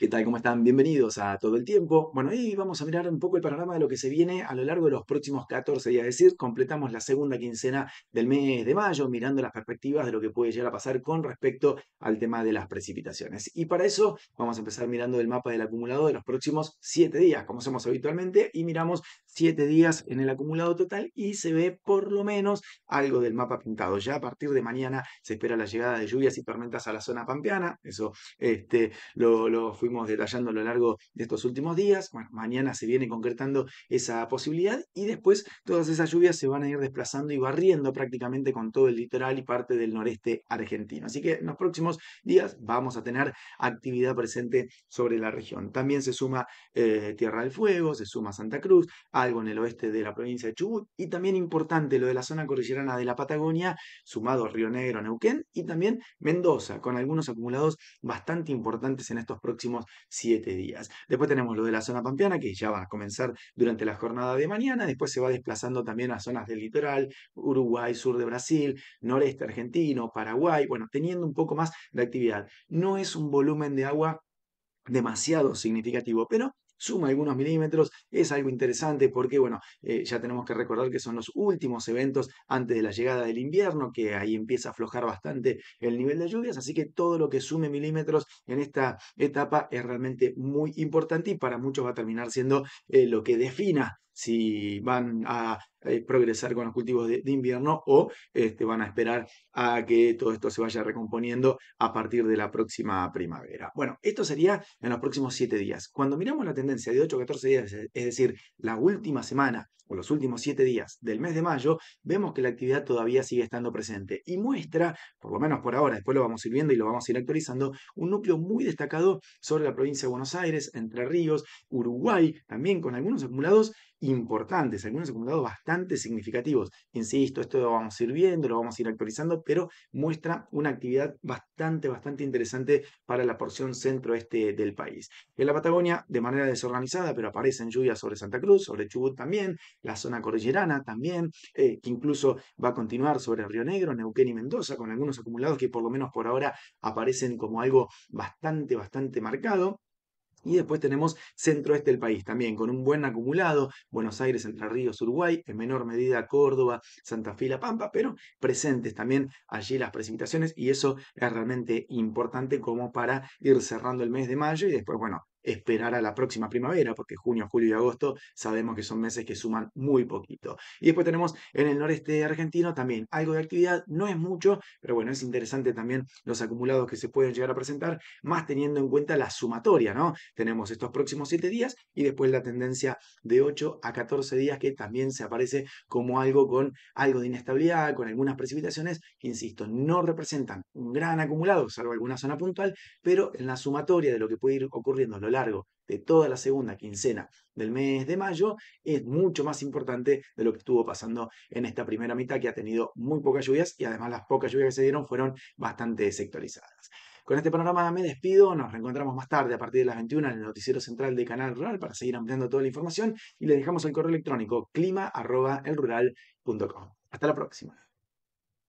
¿Qué tal? ¿Cómo están? Bienvenidos a Todo el Tiempo. Bueno, hoy vamos a mirar un poco el panorama de lo que se viene a lo largo de los próximos 14 días. Es decir, completamos la segunda quincena del mes de mayo, mirando las perspectivas de lo que puede llegar a pasar con respecto al tema de las precipitaciones. Y para eso vamos a empezar mirando el mapa del acumulado de los próximos 7 días, como hacemos habitualmente, y miramos 7 días en el acumulado total y se ve por lo menos algo del mapa pintado. Ya a partir de mañana se espera la llegada de lluvias y tormentas a la zona pampeana. Eso este, lo fui fuimos detallando a lo largo de estos últimos días. Bueno, mañana se viene concretando esa posibilidad y después todas esas lluvias se van a ir desplazando y barriendo prácticamente con todo el litoral y parte del noreste argentino. Así que en los próximos días vamos a tener actividad presente sobre la región. También se suma eh, Tierra del Fuego, se suma Santa Cruz, algo en el oeste de la provincia de Chubut y también importante lo de la zona cordillerana de la Patagonia, sumado Río Negro, Neuquén y también Mendoza, con algunos acumulados bastante importantes en estos próximos siete días. Después tenemos lo de la zona pampeana, que ya va a comenzar durante la jornada de mañana, después se va desplazando también a zonas del litoral, Uruguay, sur de Brasil, noreste argentino, Paraguay, bueno, teniendo un poco más de actividad. No es un volumen de agua demasiado significativo, pero suma algunos milímetros, es algo interesante porque, bueno, eh, ya tenemos que recordar que son los últimos eventos antes de la llegada del invierno, que ahí empieza a aflojar bastante el nivel de lluvias, así que todo lo que sume milímetros en esta etapa es realmente muy importante y para muchos va a terminar siendo eh, lo que defina si van a eh, progresar con los cultivos de, invierno o este, van a esperar a que todo esto se vaya recomponiendo a partir de la próxima primavera. Bueno, esto sería en los próximos siete días. Cuando miramos la tendencia de 8 a 14 días, es decir, la última semana o los últimos 7 días del mes de mayo, vemos que la actividad todavía sigue estando presente y muestra, por lo menos por ahora, después lo vamos a ir viendo y lo vamos a ir actualizando, un núcleo muy destacado sobre la provincia de Buenos Aires, Entre Ríos, Uruguay, también con algunos acumulados importantes, algunos acumulados bastante significativos. Insisto, esto lo vamos a ir viendo, lo vamos a ir actualizando, pero muestra una actividad bastante, bastante interesante para la porción centro-este del país. En la Patagonia, de manera de desorganizada, pero aparecen lluvias sobre Santa Cruz, sobre Chubut también, la zona cordillerana también, eh, que incluso va a continuar sobre Río Negro, Neuquén y Mendoza, con algunos acumulados que por lo menos por ahora aparecen como algo bastante, bastante marcado. Y después tenemos centro-este del país también, con un buen acumulado, Buenos Aires, Entre Ríos, Uruguay, en menor medida Córdoba, Santa Fe La Pampa, pero presentes también allí las precipitaciones y eso es realmente importante como para ir cerrando el mes de mayo y después, bueno, esperar a la próxima primavera, porque junio, julio y agosto sabemos que son meses que suman muy poquito. Y después tenemos en el noreste argentino también algo de actividad, no es mucho, pero bueno, es interesante también los acumulados que se pueden llegar a presentar, más teniendo en cuenta la sumatoria, ¿no? Tenemos estos próximos siete días y después la tendencia de 8 a 14 días que también se aparece como algo con algo de inestabilidad, con algunas precipitaciones, que insisto, no representan un gran acumulado, salvo alguna zona puntual, pero en la sumatoria de lo que puede ir ocurriendo lo largo de toda la segunda quincena del mes de mayo es mucho más importante de lo que estuvo pasando en esta primera mitad que ha tenido muy pocas lluvias y además las pocas lluvias que se dieron fueron bastante sectorizadas. Con este panorama me despido, nos reencontramos más tarde a partir de las 21 en el noticiero central de Canal Rural para seguir ampliando toda la información y le dejamos el correo electrónico clima.elrural.com. Hasta la próxima.